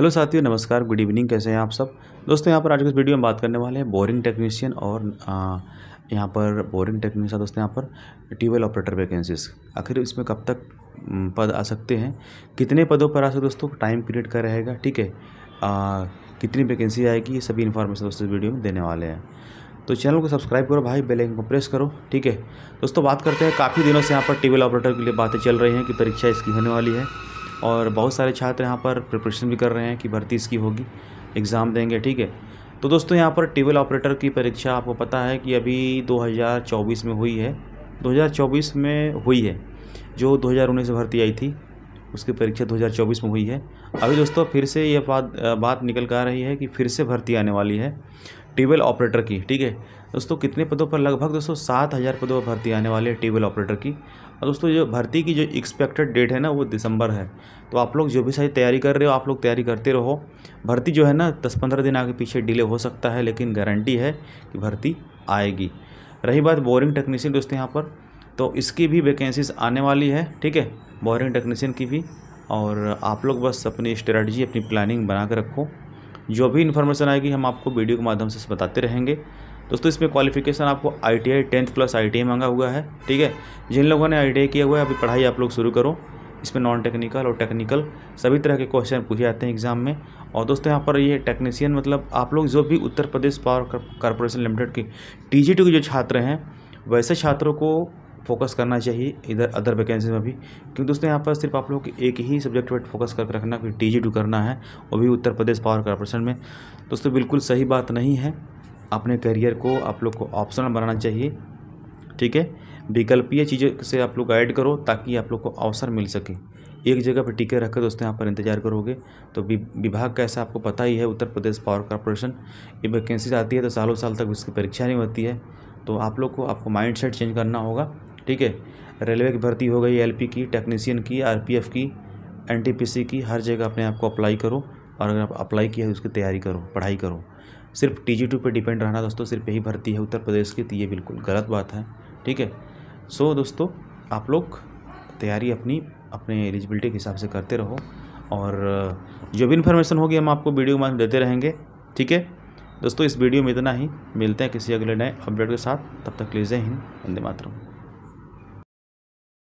hello साथियों नमस्कार good evening कैसे हैं आप सब दोस्तों यहाँ पर आज के इस वीडियो में बात करने वाले हैं बोरिंग टेक्नीशियन और यहाँ पर बोरिंग टेक्नीशियन दोस्तों यहाँ पर ट्यूबवेल ऑपरेटर वैकेंसीज आखिर इसमें कब तक पद आ सकते हैं कितने पदों पर आ सकते दोस्तों टाइम पीरियड का रहेगा ठीक है कितनी वैकेंसी आएगी ये सभी इन्फॉर्मेशन दोस्तों इस वीडियो में देने वाले हैं तो चैनल को सब्सक्राइब करो भाई बेल आइकन को प्रेस करो ठीक है दोस्तों बात करते हैं काफ़ी दिनों से यहाँ पर ट्यूबवेल ऑपरेटर के लिए बातें चल रही हैं कि परीक्षा इसकी होने वाली है और बहुत सारे छात्र यहाँ पर प्रिपरेशन भी कर रहे हैं कि भर्ती इसकी होगी एग्ज़ाम देंगे ठीक है तो दोस्तों यहाँ पर टेबल ऑपरेटर की परीक्षा आपको पता है कि अभी 2024 में हुई है 2024 में हुई है जो 2019 में भर्ती आई थी उसकी परीक्षा 2024 में हुई है अभी दोस्तों फिर से ये बात बात निकल कर आ रही है कि फिर से भर्ती आने वाली है टेबल ऑपरेटर की ठीक है दोस्तों कितने पदों पर लगभग दोस्तों सात हज़ार पदों पर भर्ती आने वाली है टेबल ऑपरेटर की और दोस्तों जो भर्ती की जो एक्सपेक्टेड डेट है ना वो दिसंबर है तो आप लोग जो भी सारी तैयारी कर रहे हो आप लोग तैयारी करते रहो भर्ती जो है ना दस पंद्रह दिन आगे पीछे डिले हो सकता है लेकिन गारंटी है कि भर्ती आएगी रही बात बोरिंग टेक्नीशियन दोस्तों यहाँ पर तो इसकी भी वैकेंसीज आने वाली है ठीक है बोरिंग टेक्नीशियन की भी और आप लोग बस अपनी स्ट्रेटजी अपनी प्लानिंग बना कर रखो जो भी इन्फॉर्मेशन आएगी हम आपको वीडियो के माध्यम से बताते रहेंगे दोस्तों इसमें क्वालिफिकेशन आपको I T I tenth plus I T I मांगा हुआ है ठीक है जिन लोगों ने आई टी आई किया हुआ है अभी पढ़ाई आप लोग शुरू करो इसमें नॉन टेक्निकल और टेक्निकल सभी तरह के क्वेश्चन पूछे जाते हैं एग्जाम में और दोस्तों यहाँ पर ये टेक्नीसियन मतलब आप लोग जो भी Uttar Pradesh power corporation limited की टी की जो छात्र हैं वैसे छात्रों को फोकस करना चाहिए इधर अदर वैकेंसी में भी क्योंकि दोस्तों यहाँ पर सिर्फ आप लोग एक ही सब्जेक्ट पर फोकस करके रखना फिर टी जी टू करना है वो भी उत्तर प्रदेश पावर कॉरपोरेशन में दोस्तों बिल्कुल सही बात नहीं है अपने करियर को आप लोग को ऑप्शनल बनाना चाहिए ठीक है विकल्पीय चीज़ों से आप लोग गाइड करो ताकि आप लोग को अवसर मिल सके एक जगह पर टिके रखकर दोस्तों यहाँ पर इंतजार करोगे तो विभाग का ऐसा आपको पता ही है उत्तर प्रदेश पावर कॉरपोरेशन ये वैकेंसीज आती है तो सालों साल तक उसकी परीक्षा नहीं होती है तो आप लोग को आपको माइंड सेट चेंज करना होगा ठीक है रेलवे की भर्ती हो गई एलपी की टेक्नीसियन की आरपीएफ की एनटीपीसी की हर जगह अपने आप को अप्लाई करो और अगर आप अप्लाई किया है उसकी तैयारी करो पढ़ाई करो सिर्फ टी जी टू पर डिपेंड रहना दोस्तों सिर्फ यही भर्ती है उत्तर प्रदेश की तो ये बिल्कुल गलत बात है ठीक है सो दोस्तों आप लोग तैयारी अपनी अपने एलिजिबिलिटी के हिसाब से करते रहो और जो भी इन्फॉर्मेशन होगी हम आपको वीडियो के देते रहेंगे ठीक है दोस्तों इस वीडियो में इतना ही मिलते हैं किसी अगले नए अपडेट के साथ तब तक लीजिए हिंद वंदे मातरम